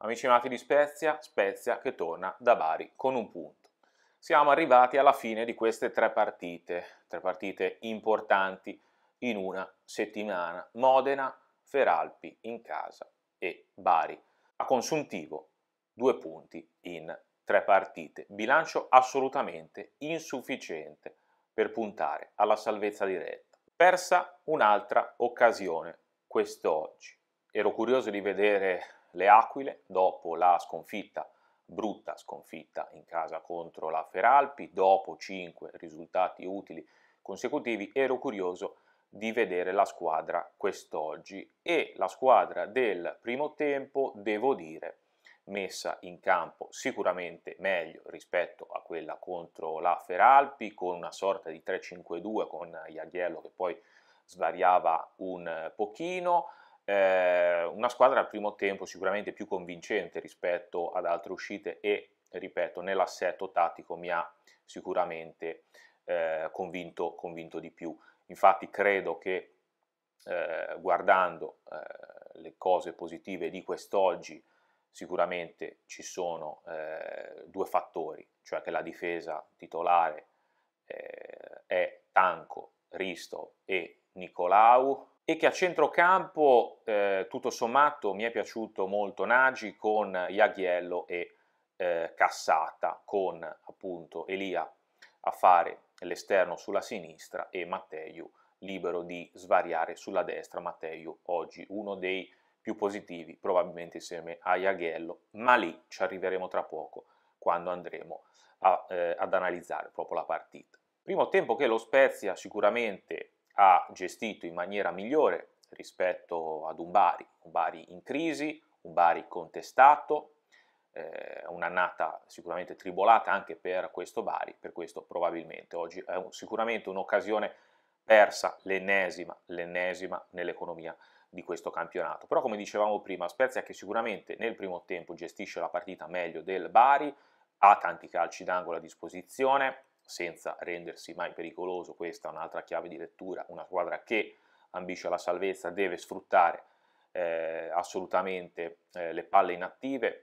Amici amati di Spezia, Spezia che torna da Bari con un punto. Siamo arrivati alla fine di queste tre partite, tre partite importanti in una settimana. Modena, Feralpi in casa e Bari. A consuntivo due punti in tre partite. Bilancio assolutamente insufficiente per puntare alla salvezza diretta. Persa un'altra occasione quest'oggi. Ero curioso di vedere le Aquile dopo la sconfitta, brutta sconfitta in casa contro la Feralpi, dopo 5 risultati utili consecutivi, ero curioso di vedere la squadra quest'oggi e la squadra del primo tempo, devo dire, messa in campo sicuramente meglio rispetto a quella contro la Feralpi con una sorta di 3-5-2 con Iaghiello che poi svariava un pochino, eh, una squadra al primo tempo sicuramente più convincente rispetto ad altre uscite e, ripeto, nell'assetto tattico mi ha sicuramente eh, convinto, convinto, di più. Infatti credo che eh, guardando eh, le cose positive di quest'oggi, sicuramente ci sono eh, due fattori, cioè che la difesa titolare eh, è Tanco, Risto e Nicolau, e che a centrocampo eh, tutto sommato mi è piaciuto molto Nagi con Iaghiello e eh, Cassata con appunto Elia a fare l'esterno sulla sinistra e Matteo libero di svariare sulla destra. Matteo oggi uno dei più positivi, probabilmente insieme a Iaghello, ma lì ci arriveremo tra poco quando andremo a, eh, ad analizzare proprio la partita. Primo tempo che lo Spezia sicuramente ha gestito in maniera migliore rispetto ad un Bari, un Bari in crisi, un Bari contestato, eh, un'annata sicuramente tribolata anche per questo Bari, per questo probabilmente oggi è un, sicuramente un'occasione persa, l'ennesima, l'ennesima nell'economia di questo campionato. Però come dicevamo prima, Spezia che sicuramente nel primo tempo gestisce la partita meglio del Bari, ha tanti calci d'angolo a disposizione, senza rendersi mai pericoloso, questa è un'altra chiave di lettura, una squadra che ambisce alla salvezza deve sfruttare eh, assolutamente eh, le palle inattive,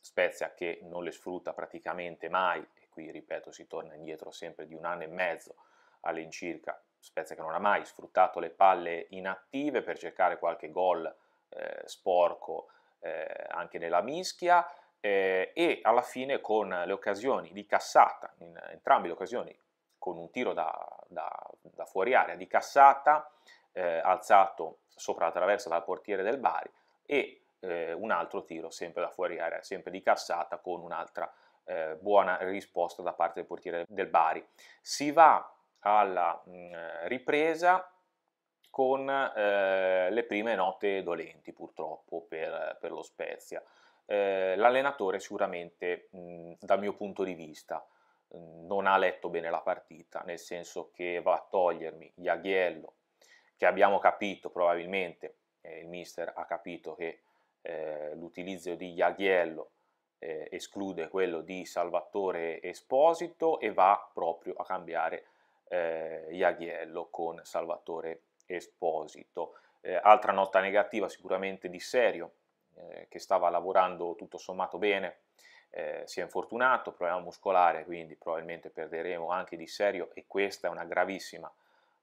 Spezia che non le sfrutta praticamente mai, e qui ripeto si torna indietro sempre di un anno e mezzo all'incirca, Spezia che non ha mai sfruttato le palle inattive per cercare qualche gol eh, sporco eh, anche nella mischia, eh, e alla fine con le occasioni di cassata, in entrambe le occasioni con un tiro da, da, da fuori area di cassata eh, alzato sopra la traversa dal portiere del Bari e eh, un altro tiro sempre da fuori area, sempre di cassata con un'altra eh, buona risposta da parte del portiere del Bari. Si va alla mh, mm, ripresa con eh, le prime note dolenti purtroppo per, per lo Spezia eh, l'allenatore sicuramente mh, dal mio punto di vista mh, non ha letto bene la partita, nel senso che va a togliermi Iaghiello, che abbiamo capito probabilmente, eh, il mister ha capito che eh, l'utilizzo di Iaghiello eh, esclude quello di Salvatore Esposito e va proprio a cambiare eh, Iaghiello con Salvatore Esposito. Eh, altra nota negativa sicuramente di serio eh, che stava lavorando tutto sommato bene, eh, si è infortunato, problema muscolare, quindi probabilmente perderemo anche di serio e questa è una gravissima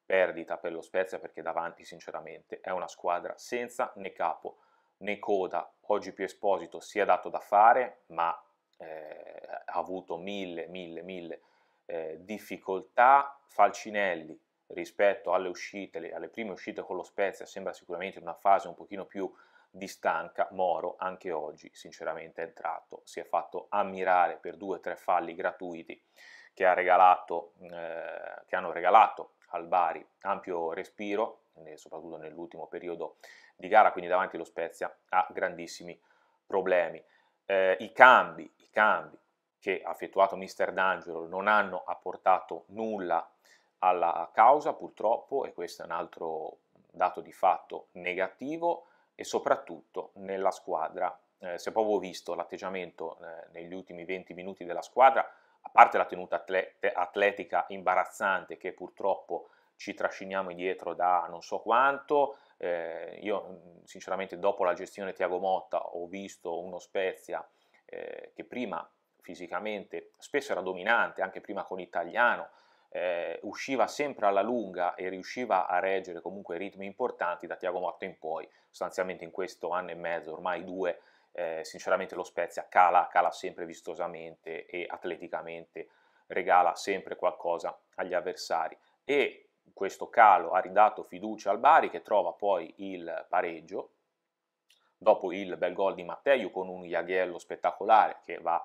perdita per lo Spezia perché davanti sinceramente è una squadra senza né capo né coda. Oggi più esposito si è dato da fare, ma eh, ha avuto mille, mille, mille eh, difficoltà. Falcinelli rispetto alle uscite, alle prime uscite con lo Spezia sembra sicuramente in una fase un pochino più di stanca Moro anche oggi sinceramente è entrato, si è fatto ammirare per due o tre falli gratuiti che, ha regalato, eh, che hanno regalato al Bari ampio respiro, soprattutto nell'ultimo periodo di gara, quindi davanti allo Spezia ha grandissimi problemi. Eh, i, cambi, I cambi che ha effettuato Mister D'Angelo non hanno apportato nulla alla causa purtroppo e questo è un altro dato di fatto negativo e soprattutto nella squadra. Eh, si è proprio visto l'atteggiamento eh, negli ultimi 20 minuti della squadra, a parte la tenuta atletica imbarazzante che purtroppo ci trasciniamo indietro da non so quanto. Eh, io mm, sinceramente dopo la gestione Tiago Motta ho visto uno Spezia eh, che prima fisicamente spesso era dominante, anche prima con l'italiano, eh, usciva sempre alla lunga e riusciva a reggere comunque ritmi importanti da Tiago Motta in poi, sostanzialmente in questo anno e mezzo, ormai due, eh, sinceramente lo Spezia cala, cala sempre vistosamente e atleticamente regala sempre qualcosa agli avversari e questo calo ha ridato fiducia al Bari che trova poi il pareggio dopo il bel gol di Matteo con un Iaghello spettacolare che va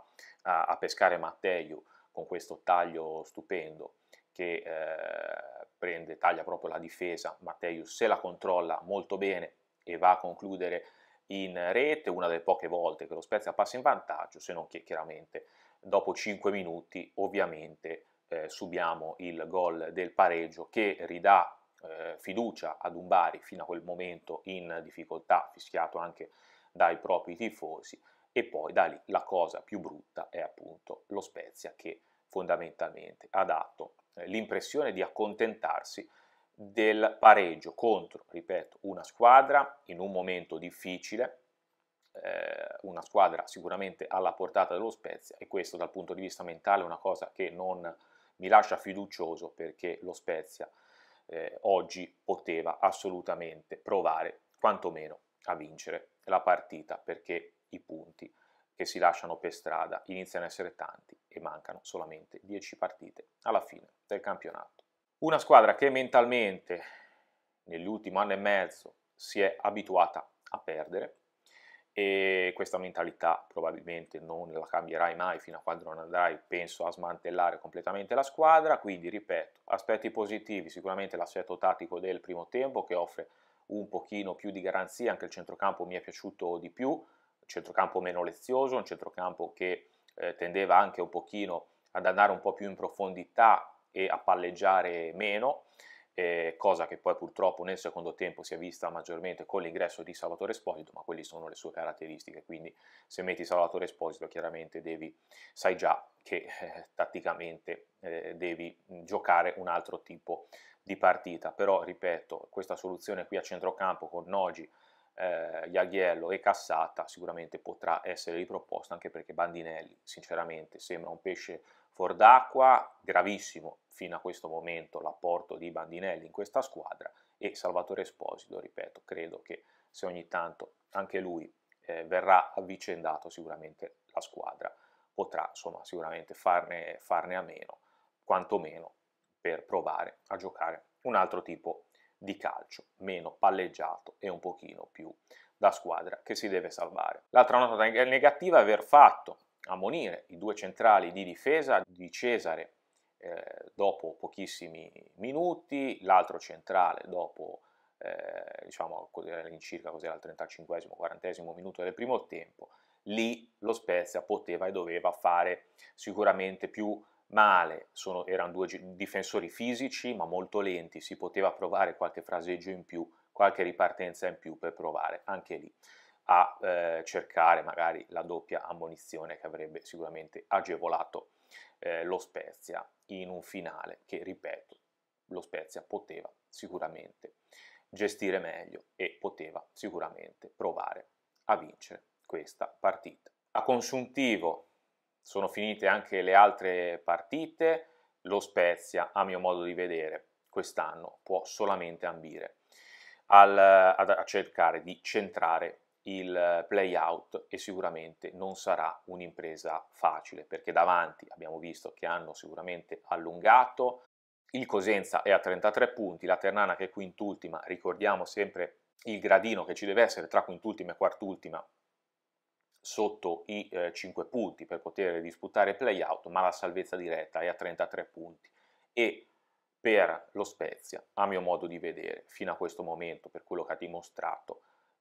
a, a pescare Matteo con questo taglio stupendo che eh, prende, taglia proprio la difesa, Matteius se la controlla molto bene e va a concludere in rete, una delle poche volte che lo Spezia passa in vantaggio, se non che chiaramente dopo 5 minuti ovviamente eh, subiamo il gol del pareggio che ridà eh, fiducia ad Umbari fino a quel momento in difficoltà, fischiato anche dai propri tifosi, e poi da lì la cosa più brutta è appunto lo Spezia che fondamentalmente ha dato eh, l'impressione di accontentarsi del pareggio contro, ripeto, una squadra in un momento difficile, eh, una squadra sicuramente alla portata dello Spezia e questo dal punto di vista mentale è una cosa che non mi lascia fiducioso perché lo Spezia eh, oggi poteva assolutamente provare quantomeno a vincere la partita perché i punti che si lasciano per strada iniziano a essere tanti e mancano solamente 10 partite alla fine del campionato. Una squadra che mentalmente nell'ultimo anno e mezzo si è abituata a perdere e questa mentalità probabilmente non la cambierai mai fino a quando non andrai, penso, a smantellare completamente la squadra, quindi ripeto, aspetti positivi, sicuramente l'assetto tattico del primo tempo che offre un pochino più di garanzia, anche il centrocampo mi è piaciuto di più, centrocampo meno lezioso, un centrocampo che eh, tendeva anche un pochino ad andare un po' più in profondità e a palleggiare meno, eh, cosa che poi purtroppo nel secondo tempo si è vista maggiormente con l'ingresso di Salvatore Esposito, ma quelle sono le sue caratteristiche, quindi se metti Salvatore Esposito chiaramente devi, sai già che eh, tatticamente eh, devi mm, giocare un altro tipo di partita, però ripeto, questa soluzione qui a centrocampo con Nogi eh, Iaghiello e Cassata sicuramente potrà essere riproposta anche perché Bandinelli sinceramente sembra un pesce fuor d'acqua, gravissimo fino a questo momento l'apporto di Bandinelli in questa squadra e Salvatore Esposito, ripeto, credo che se ogni tanto anche lui eh, verrà avvicendato sicuramente la squadra potrà insomma sicuramente farne, farne a meno, quantomeno per provare a giocare un altro tipo di calcio, meno palleggiato e un pochino più da squadra che si deve salvare. L'altra nota negativa è aver fatto ammonire i due centrali di difesa di Cesare eh, dopo pochissimi minuti, l'altro centrale dopo eh, diciamo all'incirca cos'era il 35 40 minuto del primo tempo, lì lo Spezia poteva e doveva fare sicuramente più male, sono, erano due difensori fisici ma molto lenti, si poteva provare qualche fraseggio in più, qualche ripartenza in più per provare anche lì a eh, cercare magari la doppia ammonizione che avrebbe sicuramente agevolato eh, lo Spezia in un finale che, ripeto, lo Spezia poteva sicuramente gestire meglio e poteva sicuramente provare a vincere questa partita. A consuntivo sono finite anche le altre partite, lo Spezia, a mio modo di vedere, quest'anno può solamente ambire al, ad, a cercare di centrare il play-out e sicuramente non sarà un'impresa facile perché davanti abbiamo visto che hanno sicuramente allungato, il Cosenza è a 33 punti, la Ternana che è quintultima, ricordiamo sempre il gradino che ci deve essere tra quintultima e quartultima sotto i eh, 5 punti per poter disputare playout, ma la salvezza diretta è a 33 punti e per lo Spezia, a mio modo di vedere, fino a questo momento, per quello che ha dimostrato,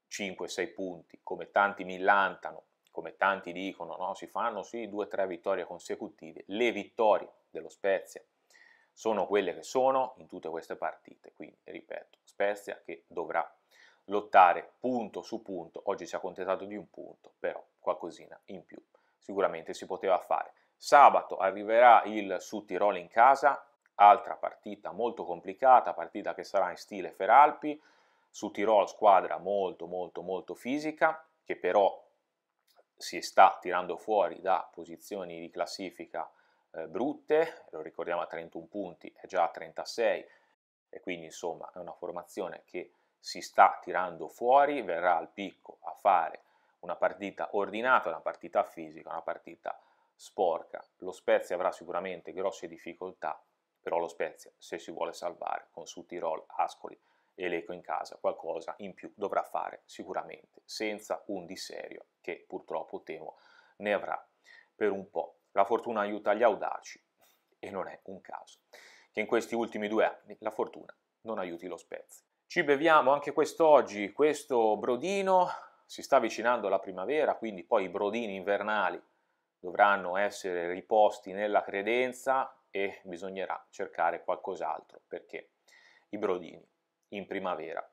5-6 punti, come tanti millantano, come tanti dicono, no, si fanno sì 2-3 vittorie consecutive, le vittorie dello Spezia sono quelle che sono in tutte queste partite, quindi ripeto, Spezia che dovrà lottare punto su punto, oggi si è accontentato di un punto, però qualcosina in più. Sicuramente si poteva fare. Sabato arriverà il su Tirol in casa, altra partita molto complicata, partita che sarà in stile Feralpi, su Tirol squadra molto molto molto fisica, che però si sta tirando fuori da posizioni di classifica eh, brutte, lo ricordiamo a 31 punti, è già a 36 e quindi insomma è una formazione che si sta tirando fuori, verrà al picco a fare una partita ordinata, una partita fisica, una partita sporca. Lo Spezia avrà sicuramente grosse difficoltà, però lo Spezia, se si vuole salvare con su Tirol, Ascoli e Leco in casa, qualcosa in più dovrà fare sicuramente, senza un disserio che purtroppo temo ne avrà per un po'. La fortuna aiuta gli audaci e non è un caso che in questi ultimi due anni la fortuna non aiuti lo Spezia. Ci beviamo anche quest'oggi questo brodino si sta avvicinando la primavera, quindi poi i brodini invernali dovranno essere riposti nella credenza e bisognerà cercare qualcos'altro perché i brodini in primavera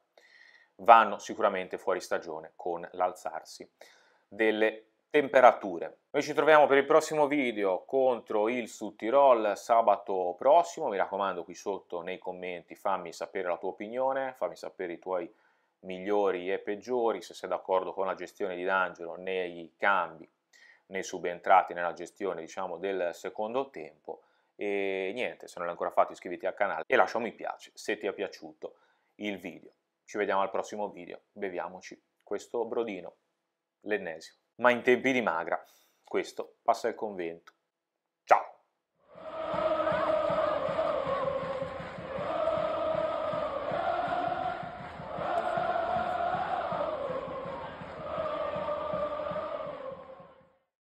vanno sicuramente fuori stagione con l'alzarsi delle temperature. Noi ci troviamo per il prossimo video contro il Sud Tirol sabato prossimo, mi raccomando qui sotto nei commenti fammi sapere la tua opinione, fammi sapere i tuoi migliori e peggiori, se sei d'accordo con la gestione di D'Angelo nei cambi, nei subentrati, nella gestione diciamo, del secondo tempo. E niente, se non l'hai ancora fatto iscriviti al canale e lascia un mi piace se ti è piaciuto il video. Ci vediamo al prossimo video, beviamoci questo brodino, l'ennesimo. Ma in tempi di magra, questo passa il convento.